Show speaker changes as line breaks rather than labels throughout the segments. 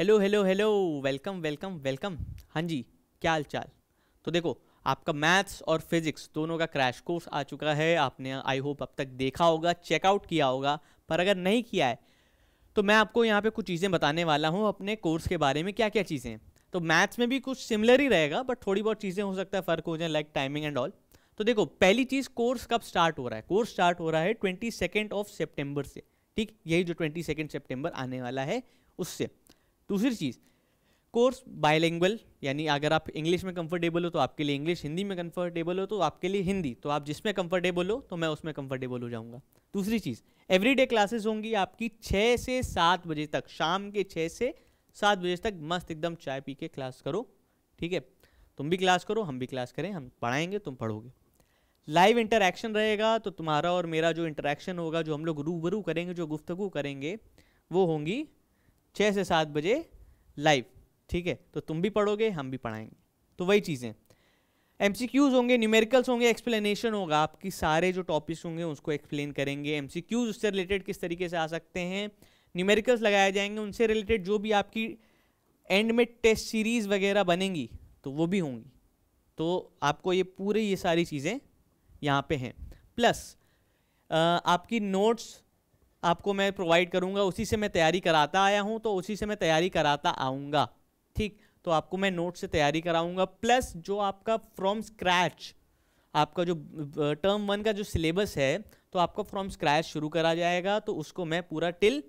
hello hello hello welcome welcome welcome हाँ जी क्या हाल चाल तो देखो आपका मैथ्स और फिजिक्स दोनों का क्रैश कोर्स आ चुका है आपने आई होप अब तक देखा होगा चेकआउट किया होगा पर अगर नहीं किया है तो मैं आपको यहाँ पे कुछ चीज़ें बताने वाला हूँ अपने कोर्स के बारे में क्या क्या चीज़ें तो मैथ्स में भी कुछ सिमिलर ही रहेगा बट थोड़ी बहुत चीज़ें हो सकता है फ़र्क हो जाए लाइक टाइमिंग एंड ऑल तो देखो पहली चीज़ कोर्स कब स्टार्ट हो रहा है कोर्स स्टार्ट हो रहा है ट्वेंटी सेकेंड ऑफ सेप्टेम्बर से ठीक यही जो ट्वेंटी सेकेंड सेप्टेम्बर आने वाला है उससे दूसरी चीज़ कोर्स बायलैंग्वल यानी अगर आप इंग्लिश में कंफर्टेबल हो तो आपके लिए इंग्लिश हिंदी में कंफर्टेबल हो तो आपके लिए हिंदी तो आप जिसमें कंफर्टेबल हो तो मैं उसमें कंफर्टेबल हो जाऊंगा दूसरी चीज़ एवरीडे क्लासेस होंगी आपकी छः से सात बजे तक शाम के छः से सात बजे तक मस्त एकदम चाय पी के क्लास करो ठीक है तुम भी क्लास करो हम भी क्लास करें हम पढ़ाएंगे तुम पढ़ोगे लाइव इंटरेक्शन रहेगा तो तुम्हारा और मेरा जो इंटरेक्शन होगा जो हम लोग रूबरू करेंगे जो गुफ्तगु करेंगे वो होंगी छः से सात बजे लाइव ठीक है तो तुम भी पढ़ोगे हम भी पढ़ाएंगे तो वही चीज़ें एम होंगे न्यूमेरिकल्स होंगे एक्सप्लेनेशन होगा आपकी सारे जो टॉपिक्स होंगे उसको एक्सप्लेन करेंगे एम उससे रिलेटेड किस तरीके से आ सकते हैं न्यूमेरिकल्स लगाए जाएंगे उनसे रिलेटेड जो भी आपकी एंड में टेस्ट सीरीज़ वगैरह बनेंगी तो वो भी होंगी तो आपको ये पूरे ये सारी चीज़ें यहाँ पे हैं प्लस आपकी नोट्स आपको मैं प्रोवाइड करूँगा उसी से मैं तैयारी कराता आया हूँ तो उसी से मैं तैयारी कराता आऊँगा ठीक तो आपको मैं नोट से तैयारी कराऊँगा प्लस जो आपका फ्रॉम स्क्रैच आपका जो टर्म वन का जो सिलेबस है तो आपका फ्रॉम स्क्रैच शुरू करा जाएगा तो उसको मैं पूरा टिल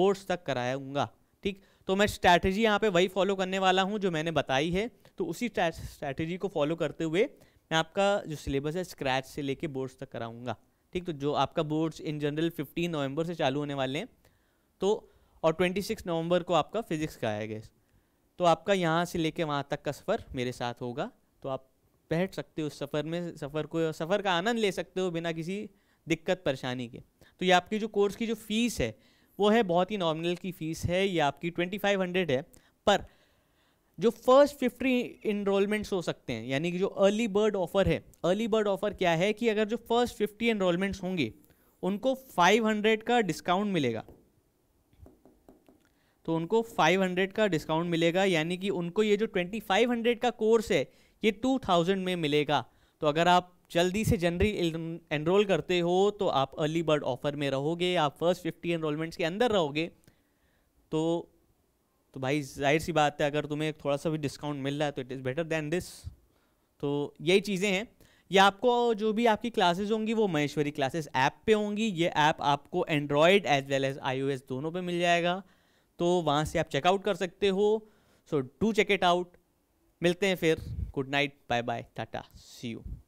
बोर्ड्स तक कराया ठीक तो मैं स्ट्रैटेजी यहाँ पे वही फॉलो करने वाला हूँ जो मैंने बताई है तो उसी स्ट्रैटेजी को फॉलो करते हुए मैं आपका जो सिलेबस है स्क्रैच से लेके बोर्ड्स तक कराऊँगा ठीक तो जो आपका बोर्ड्स इन जनरल 15 नवंबर से चालू होने वाले हैं तो और 26 नवंबर को आपका फिजिक्स का आया गैस तो आपका यहाँ से लेके वहाँ तक का सफ़र मेरे साथ होगा तो आप बैठ सकते हो उस सफ़र में सफ़र को सफ़र का आनंद ले सकते हो बिना किसी दिक्कत परेशानी के तो ये आपकी जो कोर्स की जो फीस है वो है बहुत ही नॉर्मल की फ़ीस है ये आपकी ट्वेंटी फाइव हंड्रेड है पर जो फर्स्ट फिफ्टी इनरोलमेंट्स हो सकते हैं यानी कि जो अर्ली बर्ड ऑफर है अर्ली बर्ड ऑफर क्या है कि अगर जो फर्स्ट फिफ्टी इनरोलमेंट्स होंगे उनको 500 का डिस्काउंट मिलेगा तो उनको 500 का डिस्काउंट मिलेगा यानी कि उनको ये जो 2500 का कोर्स है ये 2000 में मिलेगा तो अगर आप जल्दी से जनरली एनरोल करते हो तो आप अर्ली बर्ड ऑफर में रहोगे आप फर्स्ट फिफ्टी एनरोलमेंट्स के अंदर रहोगे तो तो भाई जाहिर सी बात है अगर तुम्हें थोड़ा सा भी डिस्काउंट मिल रहा है तो it is better than this तो यही चीज़ें हैं ये आपको जो भी आपकी क्लासेस होंगी वो महेश्वरी क्लासेस ऐप पे होंगी ये ऐप आप आपको Android as well as I दोनों पे मिल जाएगा तो वहाँ से आप चेकआउट कर सकते हो so do check it out मिलते हैं फिर good night bye bye tata see you